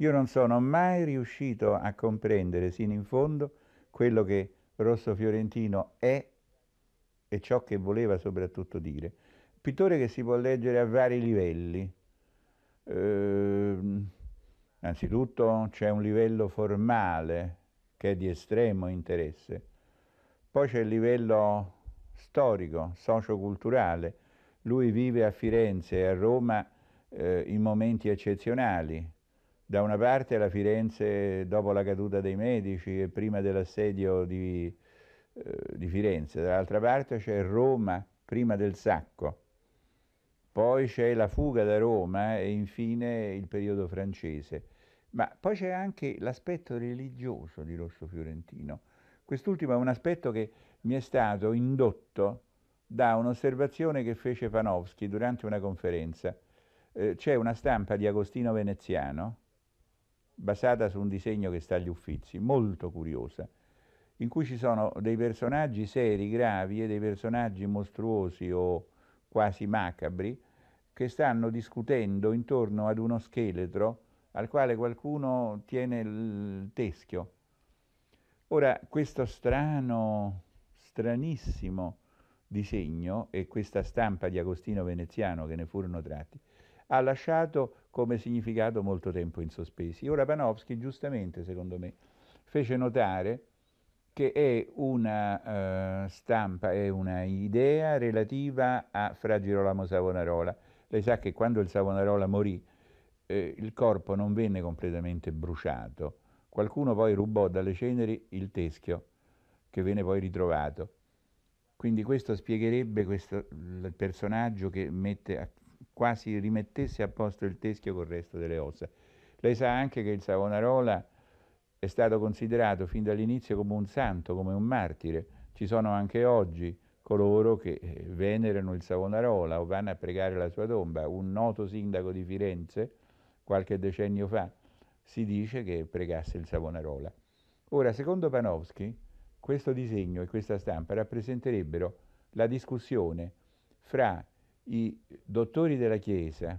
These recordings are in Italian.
Io non sono mai riuscito a comprendere sino in fondo quello che Rosso Fiorentino è e ciò che voleva soprattutto dire. Pittore che si può leggere a vari livelli. Eh, innanzitutto c'è un livello formale che è di estremo interesse, poi c'è il livello storico, socioculturale. Lui vive a Firenze e a Roma eh, in momenti eccezionali da una parte la Firenze dopo la caduta dei Medici e prima dell'assedio di, eh, di Firenze, dall'altra parte c'è Roma prima del sacco, poi c'è la fuga da Roma e infine il periodo francese. Ma poi c'è anche l'aspetto religioso di Rosso Fiorentino. Quest'ultimo è un aspetto che mi è stato indotto da un'osservazione che fece Panofsky durante una conferenza. Eh, c'è una stampa di Agostino Veneziano basata su un disegno che sta agli Uffizi, molto curiosa, in cui ci sono dei personaggi seri, gravi e dei personaggi mostruosi o quasi macabri che stanno discutendo intorno ad uno scheletro al quale qualcuno tiene il teschio. Ora, questo strano, stranissimo disegno e questa stampa di Agostino Veneziano che ne furono tratti ha lasciato come significato molto tempo in sospesi. Ora Panofsky, giustamente secondo me, fece notare che è una eh, stampa, è una idea relativa a Fra Girolamo Savonarola. Lei sa che quando il Savonarola morì, eh, il corpo non venne completamente bruciato. Qualcuno poi rubò dalle ceneri il teschio, che venne poi ritrovato. Quindi questo spiegherebbe questo, il personaggio che mette a quasi rimettesse a posto il teschio col resto delle ossa. Lei sa anche che il Savonarola è stato considerato fin dall'inizio come un santo, come un martire. Ci sono anche oggi coloro che eh, venerano il Savonarola o vanno a pregare la sua tomba. Un noto sindaco di Firenze, qualche decennio fa, si dice che pregasse il Savonarola. Ora, secondo Panofsky, questo disegno e questa stampa rappresenterebbero la discussione fra i dottori della Chiesa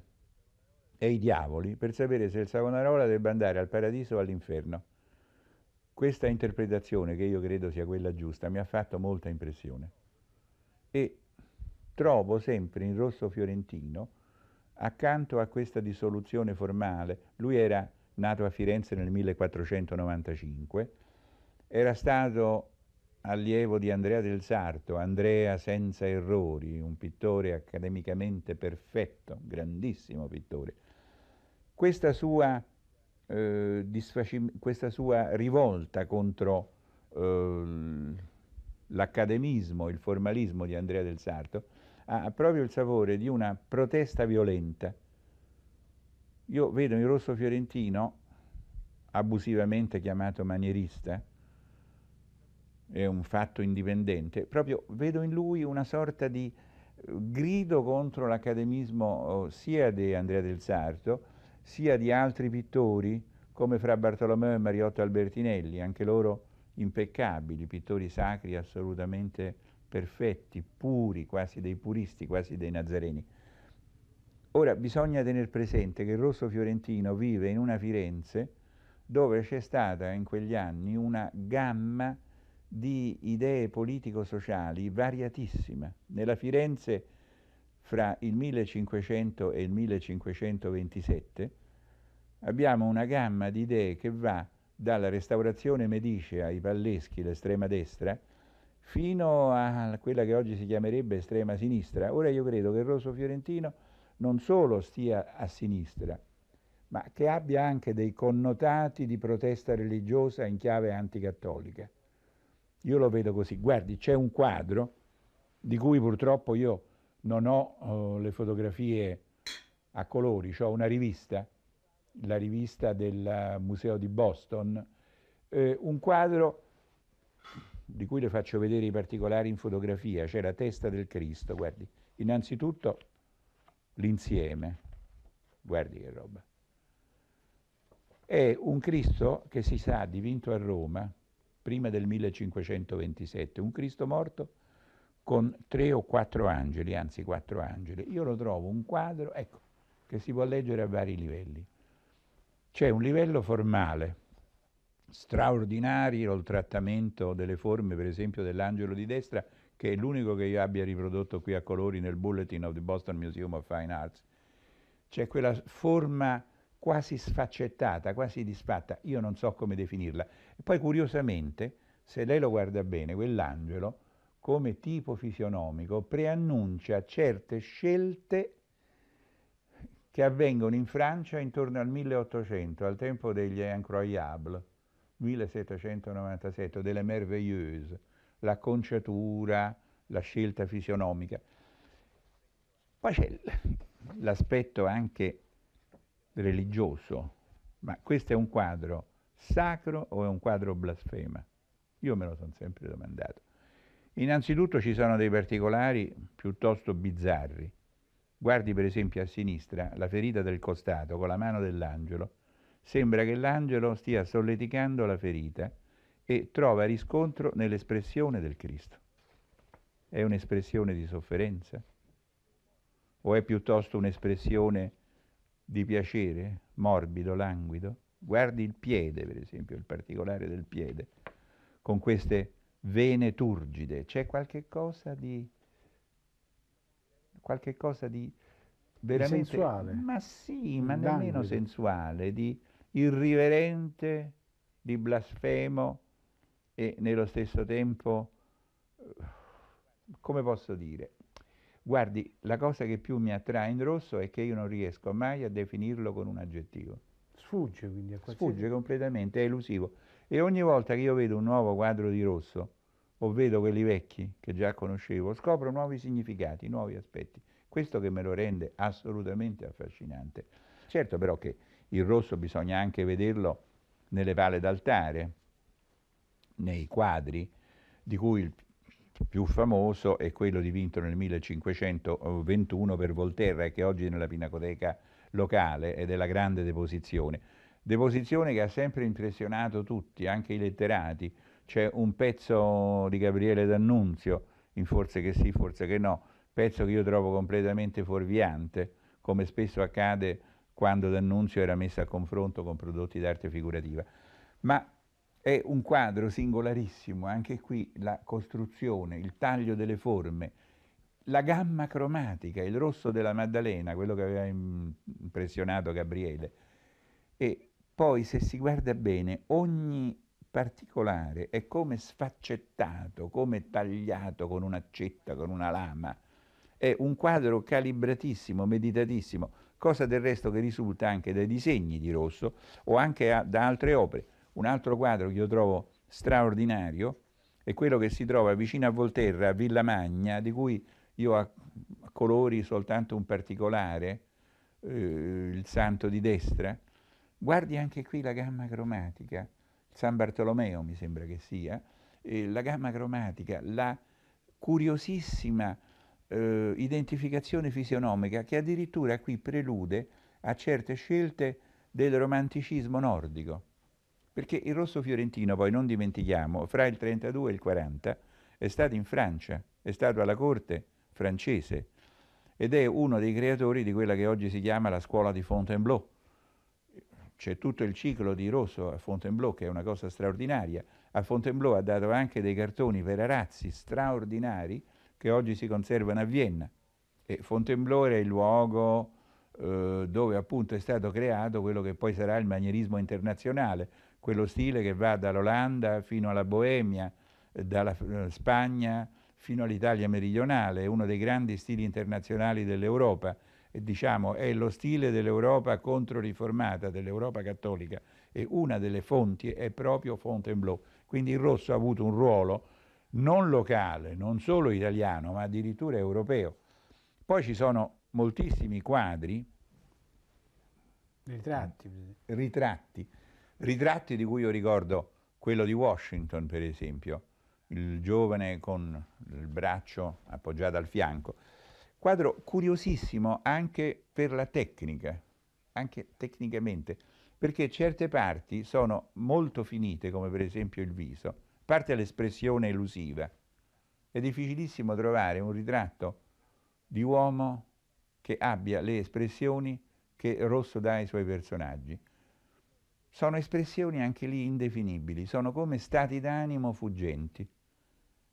e i diavoli per sapere se il Savonarola debba andare al paradiso o all'inferno. Questa interpretazione, che io credo sia quella giusta, mi ha fatto molta impressione. E trovo sempre in Rosso Fiorentino, accanto a questa dissoluzione formale, lui era nato a Firenze nel 1495, era stato allievo di Andrea del Sarto, Andrea senza errori, un pittore accademicamente perfetto, grandissimo pittore. Questa sua, eh, questa sua rivolta contro eh, l'accademismo, il formalismo di Andrea del Sarto, ha proprio il sapore di una protesta violenta. Io vedo in Rosso Fiorentino, abusivamente chiamato manierista, è un fatto indipendente, proprio vedo in lui una sorta di eh, grido contro l'accademismo oh, sia di Andrea del Sarto, sia di altri pittori come fra Bartolomeo e Mariotto Albertinelli, anche loro impeccabili, pittori sacri assolutamente perfetti, puri, quasi dei puristi, quasi dei nazareni. Ora bisogna tenere presente che il rosso fiorentino vive in una Firenze dove c'è stata in quegli anni una gamma di idee politico-sociali variatissima. Nella Firenze fra il 1500 e il 1527 abbiamo una gamma di idee che va dalla restaurazione medicea ai Valleschi, l'estrema destra, fino a quella che oggi si chiamerebbe estrema sinistra. Ora io credo che Rosso Fiorentino non solo stia a sinistra, ma che abbia anche dei connotati di protesta religiosa in chiave anticattolica. Io lo vedo così. Guardi, c'è un quadro di cui purtroppo io non ho eh, le fotografie a colori, ho una rivista, la rivista del Museo di Boston, eh, un quadro di cui le faccio vedere i particolari in fotografia, c'è la testa del Cristo, guardi, innanzitutto l'insieme, guardi che roba. È un Cristo che si sa dipinto a Roma, prima del 1527, un Cristo morto con tre o quattro angeli, anzi quattro angeli. Io lo trovo un quadro, ecco, che si può leggere a vari livelli. C'è un livello formale, straordinario il trattamento delle forme, per esempio dell'angelo di destra, che è l'unico che io abbia riprodotto qui a colori nel Bulletin of the Boston Museum of Fine Arts. C'è quella forma quasi sfaccettata, quasi disfatta, io non so come definirla. E poi curiosamente, se lei lo guarda bene, quell'angelo, come tipo fisionomico, preannuncia certe scelte che avvengono in Francia intorno al 1800, al tempo degli Incroyables, 1797, delle Merveilleuse, l'acconciatura, la scelta fisionomica. Poi c'è l'aspetto anche religioso, ma questo è un quadro sacro o è un quadro blasfema? Io me lo sono sempre domandato. Innanzitutto ci sono dei particolari piuttosto bizzarri. Guardi per esempio a sinistra la ferita del costato con la mano dell'angelo. Sembra che l'angelo stia solleticando la ferita e trova riscontro nell'espressione del Cristo. È un'espressione di sofferenza? O è piuttosto un'espressione di piacere, morbido, languido, guardi il piede, per esempio, il particolare del piede, con queste vene turgide, c'è qualche cosa di qualche cosa di veramente sensuale. ma sì, ma Danguido. nemmeno sensuale, di irriverente, di blasfemo e nello stesso tempo come posso dire, Guardi, la cosa che più mi attrae in rosso è che io non riesco mai a definirlo con un aggettivo. Sfugge quindi a qualsiasi... Sfugge completamente, è elusivo. E ogni volta che io vedo un nuovo quadro di rosso, o vedo quelli vecchi che già conoscevo, scopro nuovi significati, nuovi aspetti. Questo che me lo rende assolutamente affascinante. Certo però che il rosso bisogna anche vederlo nelle pale d'altare, nei quadri, di cui il, più famoso è quello dipinto nel 1521 per Volterra e che oggi è nella pinacoteca locale ed è la grande deposizione. Deposizione che ha sempre impressionato tutti, anche i letterati. C'è un pezzo di Gabriele D'Annunzio, in forse che sì, forse che no, pezzo che io trovo completamente fuorviante, come spesso accade quando D'Annunzio era messo a confronto con prodotti d'arte figurativa. Ma è un quadro singolarissimo, anche qui la costruzione, il taglio delle forme, la gamma cromatica, il rosso della Maddalena, quello che aveva impressionato Gabriele. E poi se si guarda bene, ogni particolare è come sfaccettato, come tagliato con un'accetta, con una lama. È un quadro calibratissimo, meditatissimo, cosa del resto che risulta anche dai disegni di Rosso o anche a, da altre opere. Un altro quadro che io trovo straordinario è quello che si trova vicino a Volterra, a Villa Magna, di cui io a colori soltanto un particolare, eh, il santo di destra. Guardi anche qui la gamma cromatica, San Bartolomeo mi sembra che sia, eh, la gamma cromatica, la curiosissima eh, identificazione fisionomica che addirittura qui prelude a certe scelte del romanticismo nordico. Perché il rosso fiorentino, poi non dimentichiamo, fra il 32 e il 40 è stato in Francia, è stato alla corte francese ed è uno dei creatori di quella che oggi si chiama la scuola di Fontainebleau. C'è tutto il ciclo di rosso a Fontainebleau che è una cosa straordinaria. A Fontainebleau ha dato anche dei cartoni per arazzi straordinari che oggi si conservano a Vienna. E Fontainebleau è il luogo eh, dove appunto è stato creato quello che poi sarà il manierismo internazionale, quello stile che va dall'Olanda fino alla Boemia, dalla eh, Spagna fino all'Italia meridionale, uno dei grandi stili internazionali dell'Europa, diciamo è lo stile dell'Europa controriformata, dell'Europa cattolica, e una delle fonti è proprio Fontainebleau. Quindi il rosso ha avuto un ruolo non locale, non solo italiano, ma addirittura europeo. Poi ci sono moltissimi quadri, ritratti, ritratti ritratti di cui io ricordo quello di Washington, per esempio, il giovane con il braccio appoggiato al fianco. Quadro curiosissimo anche per la tecnica, anche tecnicamente, perché certe parti sono molto finite, come per esempio il viso, parte l'espressione elusiva. È difficilissimo trovare un ritratto di uomo che abbia le espressioni che Rosso dà ai suoi personaggi. Sono espressioni anche lì indefinibili, sono come stati d'animo fuggenti.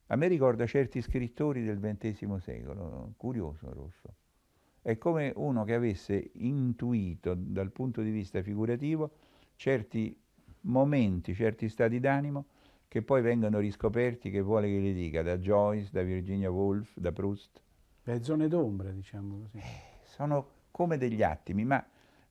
A me ricorda certi scrittori del XX secolo, curioso Rosso. È come uno che avesse intuito dal punto di vista figurativo certi momenti, certi stati d'animo che poi vengono riscoperti, che vuole che li dica, da Joyce, da Virginia Woolf, da Proust. Le zone d'ombra, diciamo così. Eh, sono come degli attimi, ma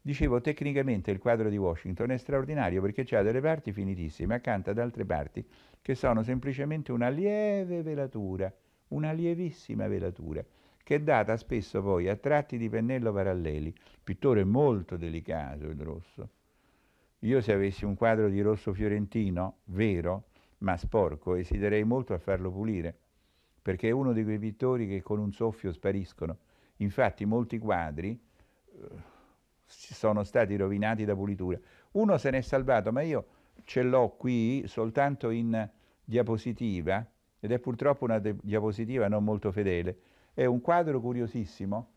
Dicevo, tecnicamente il quadro di Washington è straordinario perché ha delle parti finitissime accanto ad altre parti che sono semplicemente una lieve velatura, una lievissima velatura, che è data spesso poi a tratti di pennello paralleli. Pittore molto delicato il rosso. Io se avessi un quadro di rosso fiorentino, vero, ma sporco, esiterei molto a farlo pulire, perché è uno di quei pittori che con un soffio spariscono. Infatti molti quadri eh, sono stati rovinati da pulitura. Uno se n'è salvato, ma io ce l'ho qui soltanto in diapositiva, ed è purtroppo una diapositiva non molto fedele. È un quadro curiosissimo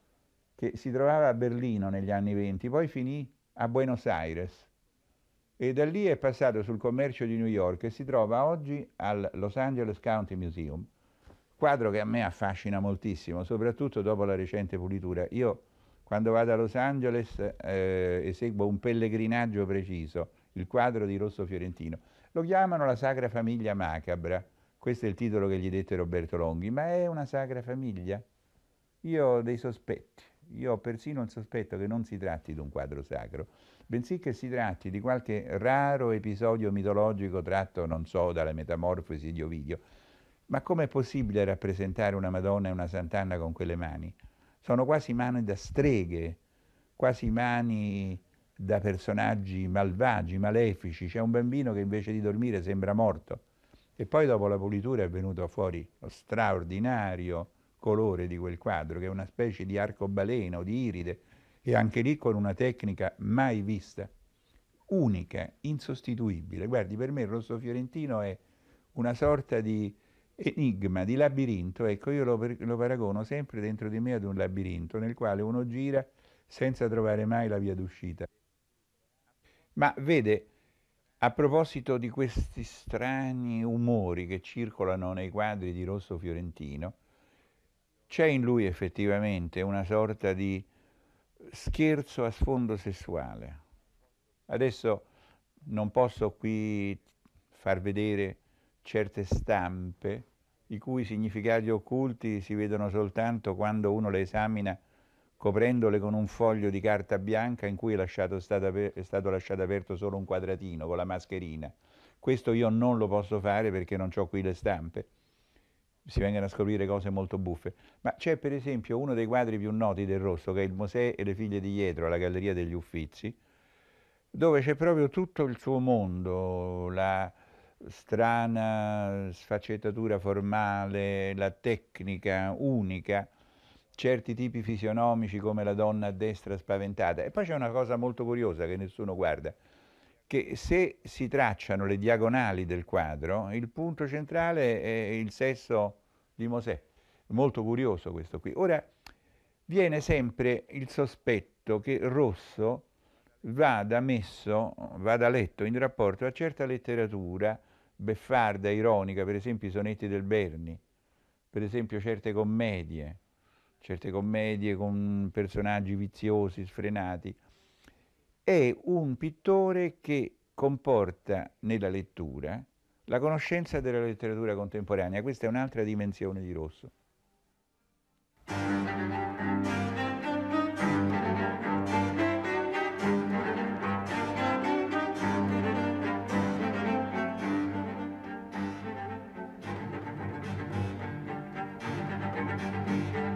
che si trovava a Berlino negli anni 20, poi finì a Buenos Aires e da lì è passato sul commercio di New York e si trova oggi al Los Angeles County Museum, quadro che a me affascina moltissimo, soprattutto dopo la recente pulitura. Io quando vado a Los Angeles eh, eseguo un pellegrinaggio preciso, il quadro di Rosso Fiorentino. Lo chiamano la Sacra Famiglia Macabra, questo è il titolo che gli dette Roberto Longhi, ma è una Sacra Famiglia? Io ho dei sospetti, io ho persino il sospetto che non si tratti di un quadro sacro, bensì che si tratti di qualche raro episodio mitologico tratto, non so, dalle metamorfosi di Ovidio. Ma com'è possibile rappresentare una Madonna e una Sant'Anna con quelle mani? sono quasi mani da streghe, quasi mani da personaggi malvagi, malefici. C'è un bambino che invece di dormire sembra morto. E poi dopo la pulitura è venuto fuori lo straordinario colore di quel quadro, che è una specie di arcobaleno, di iride, e anche lì con una tecnica mai vista, unica, insostituibile. Guardi, per me il rosso fiorentino è una sorta di enigma, di labirinto, ecco io lo, lo paragono sempre dentro di me ad un labirinto nel quale uno gira senza trovare mai la via d'uscita. Ma vede, a proposito di questi strani umori che circolano nei quadri di Rosso Fiorentino, c'è in lui effettivamente una sorta di scherzo a sfondo sessuale. Adesso non posso qui far vedere certe stampe i cui significati occulti si vedono soltanto quando uno le esamina coprendole con un foglio di carta bianca in cui è, lasciato, è stato lasciato aperto solo un quadratino con la mascherina. Questo io non lo posso fare perché non ho qui le stampe. Si vengono a scoprire cose molto buffe. Ma c'è per esempio uno dei quadri più noti del Rosso, che è il Mosè e le figlie di Dietro alla Galleria degli Uffizi, dove c'è proprio tutto il suo mondo, la, strana sfaccettatura formale, la tecnica unica, certi tipi fisionomici come la donna a destra spaventata. E poi c'è una cosa molto curiosa che nessuno guarda, che se si tracciano le diagonali del quadro, il punto centrale è il sesso di Mosè. Molto curioso questo qui. Ora, viene sempre il sospetto che Rosso vada messo, vada letto in rapporto a certa letteratura beffarda, ironica, per esempio i sonetti del Berni, per esempio certe commedie, certe commedie con personaggi viziosi, sfrenati, è un pittore che comporta nella lettura la conoscenza della letteratura contemporanea. Questa è un'altra dimensione di Rosso. thank you